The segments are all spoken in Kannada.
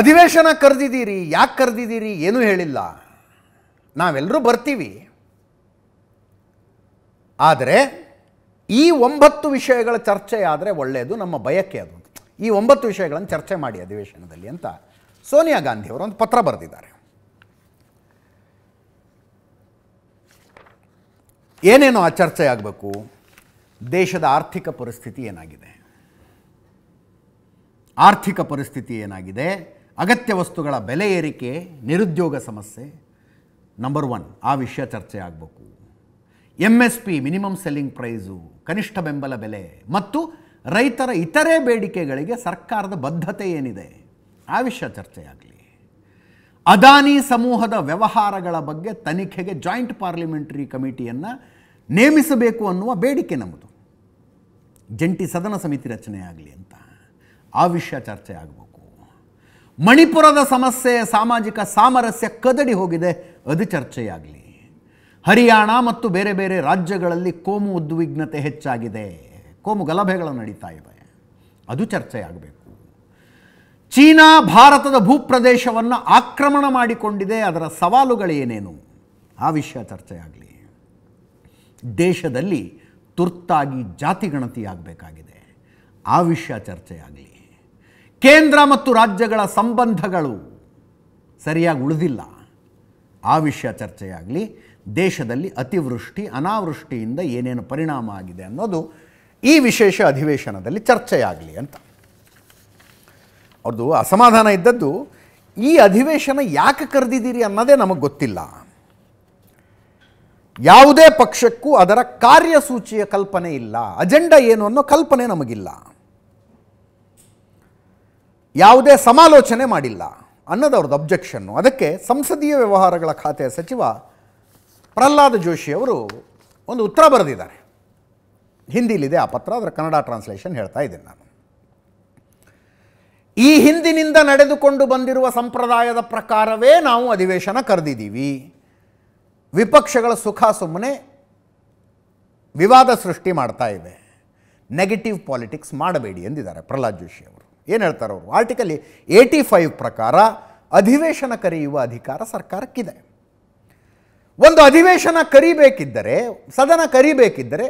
ಅಧಿವೇಶನ ಕರೆದಿದ್ದೀರಿ ಯಾಕೆ ಕರೆದಿದ್ದೀರಿ ಏನೂ ಹೇಳಿಲ್ಲ ನಾವೆಲ್ಲರೂ ಬರ್ತೀವಿ ಆದರೆ ಈ ಒಂಬತ್ತು ವಿಷಯಗಳ ಚರ್ಚೆ ಆದರೆ ಒಳ್ಳೆಯದು ನಮ್ಮ ಬಯಕೆ ಅದು ಈ ಒಂಬತ್ತು ವಿಷಯಗಳನ್ನು ಚರ್ಚೆ ಮಾಡಿ ಅಧಿವೇಶನದಲ್ಲಿ ಅಂತ ಸೋನಿಯಾ ಗಾಂಧಿಯವರು ಒಂದು ಪತ್ರ ಬರೆದಿದ್ದಾರೆ ಏನೇನು ಆ ಚರ್ಚೆ ಆಗಬೇಕು ದೇಶದ ಆರ್ಥಿಕ ಪರಿಸ್ಥಿತಿ ಏನಾಗಿದೆ ಆರ್ಥಿಕ ಪರಿಸ್ಥಿತಿ ಏನಾಗಿದೆ ಅಗತ್ಯ ವಸ್ತುಗಳ ಬೆಲೆ ಏರಿಕೆ ನಿರುದ್ಯೋಗ ಸಮಸ್ಯೆ ನಂಬರ್ ಒನ್ ಆ ವಿಷಯ ಚರ್ಚೆ ಆಗಬೇಕು M S P minimum selling price ಕನಿಷ್ಠ ಬೆಂಬಲ ಬೆಲೆ ಮತ್ತು ರೈತರ ಇತರೆ ಬೇಡಿಕೆಗಳಿಗೆ ಸರ್ಕಾರದ ಬದ್ಧತೆ ಏನಿದೆ ಆ ವಿಷಯ ಚರ್ಚೆಯಾಗಲಿ ಅದಾನಿ ಸಮೂಹದ ವ್ಯವಹಾರಗಳ ಬಗ್ಗೆ ತನಿಖೆಗೆ ಜಾಯಿಂಟ್ ಪಾರ್ಲಿಮೆಂಟರಿ ಕಮಿಟಿಯನ್ನು ನೇಮಿಸಬೇಕು ಅನ್ನುವ ಬೇಡಿಕೆ ನಮ್ಮದು ಜಂಟಿ ಸದನ ಸಮಿತಿ ರಚನೆ ಆಗಲಿ ಅಂತ ಆ ವಿಷಯ ಚರ್ಚೆ ಆಗಬೇಕು ಮಣಿಪುರದ ಸಮಸ್ಯೆ ಸಾಮಾಜಿಕ ಸಾಮರಸ್ಯ ಕದಡಿ ಹೋಗಿದೆ ಅದು ಚರ್ಚೆಯಾಗಲಿ ಹರಿಯಾಣ ಮತ್ತು ಬೇರೆ ಬೇರೆ ರಾಜ್ಯಗಳಲ್ಲಿ ಕೋಮು ಉದ್ವಿಗ್ನತೆ ಹೆಚ್ಚಾಗಿದೆ ಕೋಮು ಗಲಭೆಗಳು ನಡೀತಾ ಇವೆ ಅದು ಚರ್ಚೆಯಾಗಬೇಕು ಚೀನಾ ಭಾರತದ ಭೂಪ್ರದೇಶವನ್ನು ಆಕ್ರಮಣ ಮಾಡಿಕೊಂಡಿದೆ ಅದರ ಸವಾಲುಗಳೇನೇನು ಆ ವಿಷಯ ಚರ್ಚೆಯಾಗಲಿ ದೇಶದಲ್ಲಿ ತುರ್ತಾಗಿ ಜಾತಿ ಆ ವಿಷಯ ಚರ್ಚೆಯಾಗಲಿ ಕೇಂದ್ರ ಮತ್ತು ರಾಜ್ಯಗಳ ಸಂಬಂಧಗಳು ಸರಿಯಾಗಿ ಉಳಿದಿಲ್ಲ ಆ ವಿಷಯ ಚರ್ಚೆಯಾಗಲಿ ದೇಶದಲ್ಲಿ ಅತಿವೃಷ್ಟಿ ಅನಾವೃಷ್ಟಿಯಿಂದ ಏನೇನು ಪರಿಣಾಮ ಆಗಿದೆ ಅನ್ನೋದು ಈ ವಿಶೇಷ ಅಧಿವೇಶನದಲ್ಲಿ ಚರ್ಚೆಯಾಗಲಿ ಅಂತ ಅವ್ರದ್ದು ಅಸಮಾಧಾನ ಇದ್ದದ್ದು ಈ ಅಧಿವೇಶನ ಯಾಕೆ ಕರೆದಿದ್ದೀರಿ ಅನ್ನೋದೇ ನಮಗೆ ಗೊತ್ತಿಲ್ಲ ಯಾವುದೇ ಪಕ್ಷಕ್ಕೂ ಅದರ ಕಾರ್ಯಸೂಚಿಯ ಕಲ್ಪನೆ ಇಲ್ಲ ಅಜೆಂಡಾ ಏನು ಅನ್ನೋ ಕಲ್ಪನೆ ನಮಗಿಲ್ಲ ಯಾವುದೇ ಸಮಾಲೋಚನೆ ಮಾಡಿಲ್ಲ ಅನ್ನೋದವ್ರದ್ದು ಅಬ್ಜೆಕ್ಷನ್ನು ಅದಕ್ಕೆ ಸಂಸದೀಯ ವ್ಯವಹಾರಗಳ ಖಾತೆಯ ಸಚಿವ ಪ್ರಹ್ಲಾದ್ ಜೋಶಿ ಅವರು ಒಂದು ಉತ್ತರ ಬರೆದಿದ್ದಾರೆ ಹಿಂದಿಲಿದೆ ಆ ಪತ್ರ ಅದರ ಕನ್ನಡ ಟ್ರಾನ್ಸ್ಲೇಷನ್ ಹೇಳ್ತಾ ಇದ್ದೀನಿ ನಾನು ಈ ಹಿಂದಿನಿಂದ ನಡೆದುಕೊಂಡು ಬಂದಿರುವ ಸಂಪ್ರದಾಯದ ಪ್ರಕಾರವೇ ನಾವು ಅಧಿವೇಶನ ಕರೆದಿದ್ದೀವಿ ವಿಪಕ್ಷಗಳ ಸುಖ ಸುಮ್ಮನೆ ವಿವಾದ ಸೃಷ್ಟಿ ಮಾಡ್ತಾ ಇವೆ ನೆಗೆಟಿವ್ ಪಾಲಿಟಿಕ್ಸ್ ಮಾಡಬೇಡಿ ಎಂದಿದ್ದಾರೆ ಪ್ರಹ್ಲಾದ್ ಜೋಶಿ ಅವರು ಏನು ಹೇಳ್ತಾರೆ ಅವರು ಆರ್ಟಿಕಲ್ ಏಯ್ಟಿ ಫೈವ್ ಪ್ರಕಾರ ಅಧಿವೇಶನ ಕರೆಯುವ ಅಧಿಕಾರ ಸರ್ಕಾರಕ್ಕಿದೆ ಒಂದು ಅಧಿವೇಶನ ಕರಿಬೇಕಿದ್ದರೆ ಸದನ ಕರಿಬೇಕಿದ್ದರೆ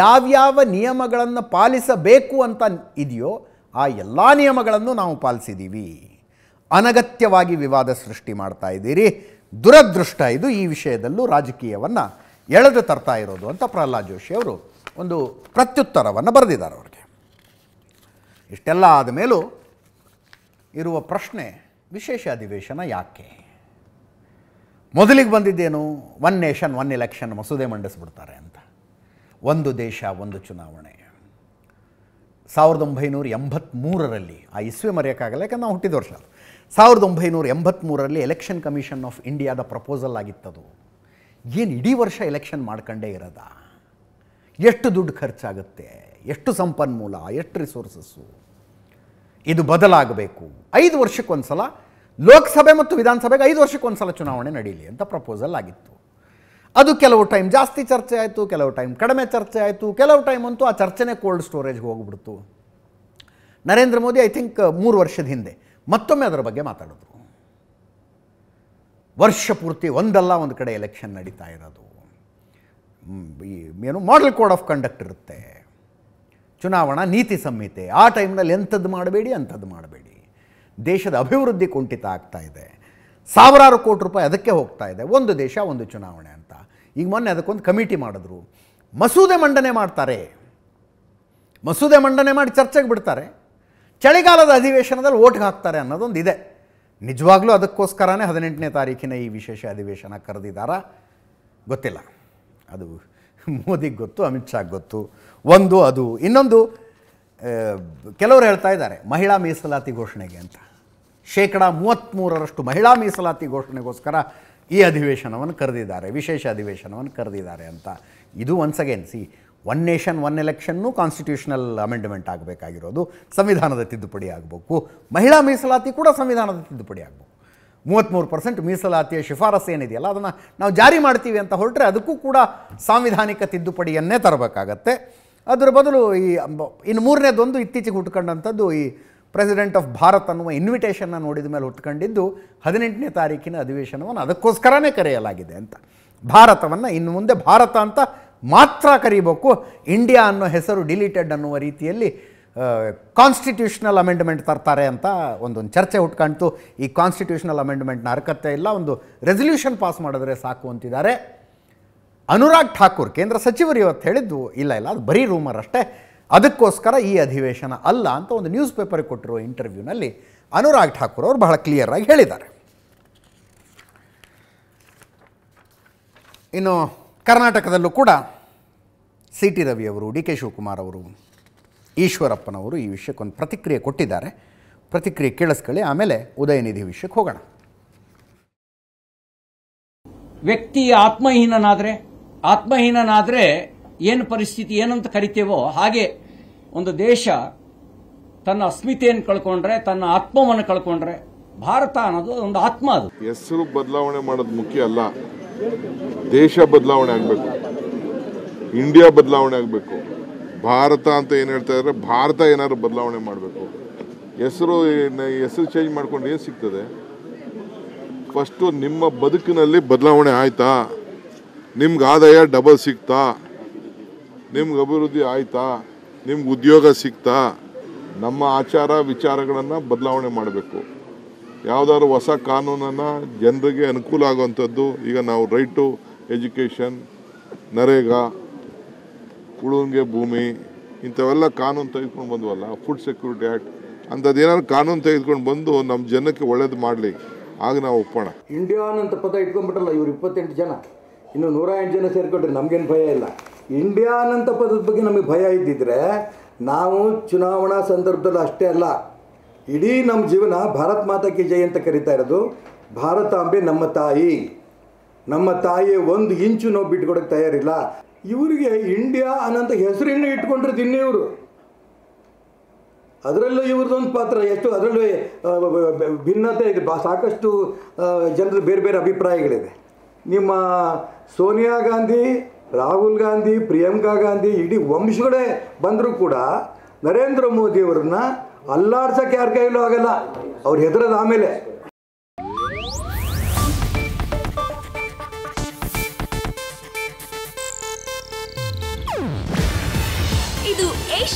ಯಾವ್ಯಾವ ನಿಯಮಗಳನ್ನು ಪಾಲಿಸಬೇಕು ಅಂತ ಇದೆಯೋ ಆ ಎಲ್ಲ ನಿಯಮಗಳನ್ನು ನಾವು ಪಾಲಿಸಿದ್ದೀವಿ ಅನಗತ್ಯವಾಗಿ ವಿವಾದ ಸೃಷ್ಟಿ ಮಾಡ್ತಾ ಇದ್ದೀರಿ ದುರದೃಷ್ಟ ಇದು ಈ ವಿಷಯದಲ್ಲೂ ರಾಜಕೀಯವನ್ನು ಎಳೆದು ತರ್ತಾ ಇರೋದು ಅಂತ ಪ್ರಹ್ಲಾದ್ ಜೋಶಿ ಅವರು ಒಂದು ಪ್ರತ್ಯುತ್ತರವನ್ನು ಬರೆದಿದ್ದಾರೆ ಅವರು ಇಷ್ಟೆಲ್ಲ ಆದ ಮೇಲೂ ಇರುವ ಪ್ರಶ್ನೆ ವಿಶೇಷ ಅಧಿವೇಶನ ಯಾಕೆ ಮೊದಲಿಗೆ ಬಂದಿದ್ದೇನು ಒನ್ ನೇಷನ್ ಒನ್ ಎಲೆಕ್ಷನ್ ಮಸೂದೆ ಮಂಡಿಸ್ಬಿಡ್ತಾರೆ ಅಂತ ಒಂದು ದೇಶ ಒಂದು ಚುನಾವಣೆ ಸಾವಿರದ ಒಂಬೈನೂರ ಎಂಬತ್ತ್ಮೂರರಲ್ಲಿ ಆ ಇಸ್ವಿ ಮರೆಯೋಕ್ಕಾಗಲ್ಲ ಯಾಕಂದ್ರೆ ನಾವು ಹುಟ್ಟಿದ ವರ್ಷ ಸಾವಿರದ ಒಂಬೈನೂರ ಎಂಬತ್ತ್ಮೂರರಲ್ಲಿ ಎಲೆಕ್ಷನ್ ಕಮಿಷನ್ ಆಫ್ ಇಂಡಿಯಾದ ಪ್ರಪೋಸಲ್ ಆಗಿತ್ತದು ಏನು ಇಡೀ ವರ್ಷ ಎಲೆಕ್ಷನ್ ಮಾಡ್ಕಂಡೇ ಇರೋದ ಎಷ್ಟು ದುಡ್ಡು ಖರ್ಚಾಗುತ್ತೆ ಎಷ್ಟು ಸಂಪನ್ಮೂಲ ಎಷ್ಟು ರಿಸೋರ್ಸಸ್ಸು ಇದು ಬದಲಾಗಬೇಕು ಐದು ವರ್ಷಕ್ಕೊಂದು ಸಲ ಲೋಕಸಭೆ ಮತ್ತು ವಿಧಾನಸಭೆಗೆ ಐದು ವರ್ಷಕ್ಕೊಂದು ಸಲ ಚುನಾವಣೆ ನಡೀಲಿ ಅಂತ ಪ್ರಪೋಸಲ್ ಆಗಿತ್ತು ಅದು ಕೆಲವು ಟೈಮ್ ಜಾಸ್ತಿ ಚರ್ಚೆ ಆಯಿತು ಕೆಲವು ಟೈಮ್ ಕಡಿಮೆ ಚರ್ಚೆ ಆಯಿತು ಕೆಲವು ಟೈಮ್ ಅಂತೂ ಆ ಚರ್ಚೆನೇ ಕೋಲ್ಡ್ ಸ್ಟೋರೇಜ್ಗೆ ಹೋಗ್ಬಿಡ್ತು ನರೇಂದ್ರ ಮೋದಿ ಐ ಥಿಂಕ್ ಮೂರು ವರ್ಷದ ಹಿಂದೆ ಮತ್ತೊಮ್ಮೆ ಅದರ ಬಗ್ಗೆ ಮಾತಾಡಿದ್ರು ವರ್ಷ ಪೂರ್ತಿ ಒಂದಲ್ಲ ಒಂದು ಕಡೆ ಎಲೆಕ್ಷನ್ ನಡೀತಾ ಇರೋದು ಏನು ಮಾಡೆಲ್ ಕೋಡ್ ಆಫ್ ಕಂಡಕ್ಟ್ ಇರುತ್ತೆ ಚುನಾವಣಾ ನೀತಿ ಸಂಹಿತೆ ಆ ಟೈಮ್ನಲ್ಲಿ ಎಂಥದ್ದು ಮಾಡಬೇಡಿ ಅಂಥದ್ದು ಮಾಡಬೇಡಿ ದೇಶದ ಅಭಿವೃದ್ಧಿ ಕುಂಠಿತ ಆಗ್ತಾ ಇದೆ ಸಾವಿರಾರು ಕೋಟಿ ರೂಪಾಯಿ ಅದಕ್ಕೆ ಹೋಗ್ತಾ ಇದೆ ಒಂದು ದೇಶ ಒಂದು ಚುನಾವಣೆ ಅಂತ ಈಗ ಮೊನ್ನೆ ಅದಕ್ಕೊಂದು ಕಮಿಟಿ ಮಾಡಿದ್ರು ಮಸೂದೆ ಮಂಡನೆ ಮಾಡ್ತಾರೆ ಮಸೂದೆ ಮಂಡನೆ ಮಾಡಿ ಚರ್ಚೆಗೆ ಬಿಡ್ತಾರೆ ಚಳಿಗಾಲದ ಅಧಿವೇಶನದಲ್ಲಿ ಓಟ್ಗೆ ಹಾಕ್ತಾರೆ ಅನ್ನೋದೊಂದು ಇದೆ ನಿಜವಾಗ್ಲೂ ಅದಕ್ಕೋಸ್ಕರನೇ ಹದಿನೆಂಟನೇ ತಾರೀಕಿನ ಈ ವಿಶೇಷ ಅಧಿವೇಶನ ಕರೆದಿದ್ದಾರಾ ಗೊತ್ತಿಲ್ಲ ಅದು ಮೋದಿಗೆ ಗೊತ್ತು ಅಮಿತ್ ಶಾ ಗೊತ್ತು ಒಂದು ಅದು ಇನ್ನೊಂದು ಕೆಲವರು ಹೇಳ್ತಾ ಇದ್ದಾರೆ ಮಹಿಳಾ ಮೀಸಲಾತಿ ಘೋಷಣೆಗೆ ಅಂತ ಶೇಕಡ ಮೂವತ್ತ್ಮೂರರಷ್ಟು ಮಹಿಳಾ ಮೀಸಲಾತಿ ಘೋಷಣೆಗೋಸ್ಕರ ಈ ಅಧಿವೇಶನವನ್ನು ಕರೆದಿದ್ದಾರೆ ವಿಶೇಷ ಅಧಿವೇಶನವನ್ನು ಕರೆದಿದ್ದಾರೆ ಅಂತ ಇದು ಒನ್ಸ್ ಅಗೇನ್ ಸಿ one nation one election constitutional amendment ಆಗಬೇಕಾಗಿರೋದು ಸಂವಿಧಾನದ ತಿದ್ದುಪಡಿ ಆಗಬೇಕು ಮಹಿಳಾ ಮೀಸಲಾತಿ ಕೂಡ ಸಂವಿಧಾನದ ತಿದ್ದುಪಡಿ ಆಗಬೇಕು ಮೂವತ್ತ್ಮೂರು ಪರ್ಸೆಂಟ್ ಮೀಸಲಾತಿಯ ಶಿಫಾರಸು ಏನಿದೆಯಲ್ಲ ಅದನ್ನು ನಾವು ಜಾರಿ ಮಾಡ್ತೀವಿ ಅಂತ ಹೊರಟ್ರೆ ಅದಕ್ಕೂ ಕೂಡ ಸಾಂವಿಧಾನಿಕ ತಿದ್ದುಪಡಿಯನ್ನೇ ತರಬೇಕಾಗತ್ತೆ ಅದರ ಬದಲು ಈ ಇನ್ನು ಮೂರನೇದೊಂದು ಇತ್ತೀಚೆಗೆ ಹುಟ್ಕೊಂಡಂಥದ್ದು ಈ ಪ್ರೆಸಿಡೆಂಟ್ ಆಫ್ ಭಾರತ್ ಅನ್ನುವ ಇನ್ವಿಟೇಷನ್ನ ನೋಡಿದ ಮೇಲೆ ಹುಟ್ಕೊಂಡಿದ್ದು ಹದಿನೆಂಟನೇ ತಾರೀಕಿನ ಅಧಿವೇಶನವನ್ನು ಅದಕ್ಕೋಸ್ಕರನೇ ಕರೆಯಲಾಗಿದೆ ಅಂತ ಭಾರತವನ್ನು ಇನ್ನು ಮುಂದೆ ಭಾರತ ಅಂತ ಮಾತ್ರ ಕರಿಬೇಕು ಇಂಡಿಯಾ ಅನ್ನೋ ಹೆಸರು ಡಿಲೀಟೆಡ್ ಅನ್ನುವ ರೀತಿಯಲ್ಲಿ ಕಾನ್ಸ್ಟಿಟ್ಯೂಷನಲ್ ಅಮೆಂಡ್ಮೆಂಟ್ ತರ್ತಾರೆ ಅಂತ ಒಂದೊಂದು ಚರ್ಚೆ ಹುಟ್ಕೊಂಡ್ತು ಈ ಕಾನ್ಸ್ಟಿಟ್ಯೂಷನಲ್ ಅಮೆಂಡ್ಮೆಂಟ್ನ ಹರಕತ್ತೆ ಇಲ್ಲ ಒಂದು ರೆಸಲ್ಯೂಷನ್ ಪಾಸ್ ಮಾಡಿದ್ರೆ ಸಾಕು ಅಂತಿದ್ದಾರೆ ಅನುರಾಗ್ ಠಾಕೂರ್ ಕೇಂದ್ರ ಸಚಿವರು ಇವತ್ತು ಹೇಳಿದ್ದು ಇಲ್ಲ ಇಲ್ಲ ಅದು ಬರೀ ರೂಮರ್ ಅಷ್ಟೇ ಅದಕ್ಕೋಸ್ಕರ ಈ ಅಧಿವೇಶನ ಅಲ್ಲ ಅಂತ ಒಂದು ನ್ಯೂಸ್ ಪೇಪರ್ಗೆ ಕೊಟ್ಟಿರೋ ಇಂಟರ್ವ್ಯೂನಲ್ಲಿ ಅನುರಾಗ್ ಠಾಕೂರ್ ಅವರು ಬಹಳ ಕ್ಲಿಯರಾಗಿ ಹೇಳಿದ್ದಾರೆ ಇನ್ನು ಕರ್ನಾಟಕದಲ್ಲೂ ಕೂಡ ಸಿ ಟಿ ರವಿ ಅವರು ಡಿ ಕೆ ಶಿವಕುಮಾರ್ ಅವರು ಈಶ್ವರಪ್ಪನವರು ಈ ವಿಷಯಕ್ಕೊಂದು ಪ್ರತಿಕ್ರಿಯೆ ಕೊಟ್ಟಿದ್ದಾರೆ ಪ್ರತಿಕ್ರಿಯೆ ಕೇಳಿಸ್ಕೊಳ್ಳಿ ಆಮೇಲೆ ಉದಯನಿಧಿ ವಿಷಯಕ್ಕೆ ಹೋಗೋಣ ವ್ಯಕ್ತಿ ಆತ್ಮಹೀನನಾದರೆ ಆತ್ಮಹೀನನಾದರೆ ಏನು ಪರಿಸ್ಥಿತಿ ಏನಂತ ಕರಿತೇವೋ ಹಾಗೆ ಒಂದು ದೇಶ ತನ್ನ ಅಸ್ಮಿತೆಯನ್ನು ಕಳ್ಕೊಂಡ್ರೆ ತನ್ನ ಆತ್ಮವನ್ನು ಕಳ್ಕೊಂಡ್ರೆ ಭಾರತ ಅನ್ನೋದು ಒಂದು ಆತ್ಮ ಅದು ಹೆಸರು ಬದಲಾವಣೆ ಮಾಡೋದು ಮುಖ್ಯ ಅಲ್ಲ ದೇಶ ಬದಲಾವಣೆ ಆಗಬೇಕು ಇಂಡಿಯಾ ಬದಲಾವಣೆ ಆಗಬೇಕು ಭಾರತ ಅಂತ ಏನು ಹೇಳ್ತಾ ಇದ್ದಾರೆ ಭಾರತ ಏನಾದ್ರು ಬದಲಾವಣೆ ಮಾಡಬೇಕು ಹೆಸರು ಹೆಸರು ಚೇಂಜ್ ಮಾಡ್ಕೊಂಡು ಏನು ಸಿಗ್ತದೆ ಫಸ್ಟು ನಿಮ್ಮ ಬದುಕಿನಲ್ಲಿ ಬದಲಾವಣೆ ಆಯಿತಾ ನಿಮ್ಗೆ ಆದಾಯ ಡಬಲ್ ಸಿಗ್ತಾ ನಿಮ್ಗೆ ಅಭಿವೃದ್ಧಿ ಆಯಿತಾ ನಿಮ್ಗೆ ಉದ್ಯೋಗ ಸಿಗ್ತಾ ನಮ್ಮ ಆಚಾರ ವಿಚಾರಗಳನ್ನು ಬದಲಾವಣೆ ಮಾಡಬೇಕು ಯಾವುದಾದ್ರು ಹೊಸ ಕಾನೂನನ್ನು ಜನರಿಗೆ ಅನುಕೂಲ ಆಗುವಂಥದ್ದು ಈಗ ನಾವು ರೈಟ್ ಟು ಎಜುಕೇಷನ್ ನರೇಗಾ ಉಳುವಂಗೆ ಭೂಮಿ ಇಂಥವೆಲ್ಲ ಕಾನೂನು ತೆಗೆದುಕೊಂಡು ಬಂದ್ವಲ್ಲ ಫುಡ್ ಸೆಕ್ಯೂರಿಟಿ ಆ್ಯಕ್ಟ್ ಅಂಥದ್ದು ಏನಾದ್ರು ಕಾನೂನು ತೆಗೆದುಕೊಂಡು ಬಂದು ನಮ್ಮ ಜನಕ್ಕೆ ಒಳ್ಳೇದು ಮಾಡಲಿ ಆಗ ನಾವು ಒಪ್ಪೋಣ ಇಂಡಿಯಾ ಅಂತ ಪದ ಇಟ್ಕೊಂಡ್ಬಿಟ್ರಲ್ಲ ಇವ್ರು ಇಪ್ಪತ್ತೆಂಟು ಜನ ಇನ್ನು ನೂರ ಎಂಟು ಜನ ಸೇರಿಕೊಂಡ್ರೆ ನಮ್ಗೇನು ಭಯ ಇಲ್ಲ ಇಂಡಿಯಾ ಅಂತ ಪದದ ಬಗ್ಗೆ ನಮಗೆ ಭಯ ಇದ್ದಿದ್ರೆ ನಾವು ಚುನಾವಣಾ ಸಂದರ್ಭದಲ್ಲಿ ಅಷ್ಟೇ ಅಲ್ಲ ಇಡೀ ನಮ್ಮ ಜೀವನ ಭಾರತ್ ಮಾತಾ ಕಿ ಜೈ ಅಂತ ಕರಿತಾ ಇರೋದು ಭಾರತಾಂಬೆ ನಮ್ಮ ತಾಯಿ ನಮ್ಮ ತಾಯಿಯ ಒಂದು ಇಂಚು ನೋವು ಬಿಟ್ಕೊಡಕ್ಕೆ ತಯಾರಿಲ್ಲ ಇವರಿಗೆ ಇಂಡಿಯಾ ಅನ್ನಂತ ಹೆಸರಿನ ಇಟ್ಕೊಂಡ್ರೆ ತಿನ್ನಿ ಇವರು ಅದರಲ್ಲೂ ಇವ್ರದ್ದೊಂದು ಪಾತ್ರ ಎಷ್ಟು ಅದರಲ್ಲೂ ಭಿನ್ನತೆ ಇದೆ ಬಾ ಸಾಕಷ್ಟು ಜನರ ಬೇರೆ ಬೇರೆ ಅಭಿಪ್ರಾಯಗಳಿದೆ ನಿಮ್ಮ ಸೋನಿಯಾ ಗಾಂಧಿ ರಾಹುಲ್ ಗಾಂಧಿ ಪ್ರಿಯಾಂಕಾ ಗಾಂಧಿ ಇಡೀ ವಂಶಗಳೇ ಬಂದರೂ ಕೂಡ ನರೇಂದ್ರ ಮೋದಿಯವ್ರನ್ನ ಅಲ್ಲಾಡ್ಸೋಕ್ಕೆ ಯಾರ ಕೈಲೂ ಆಗಲ್ಲ ಅವ್ರು ಹೆದರೋದು ಆಮೇಲೆ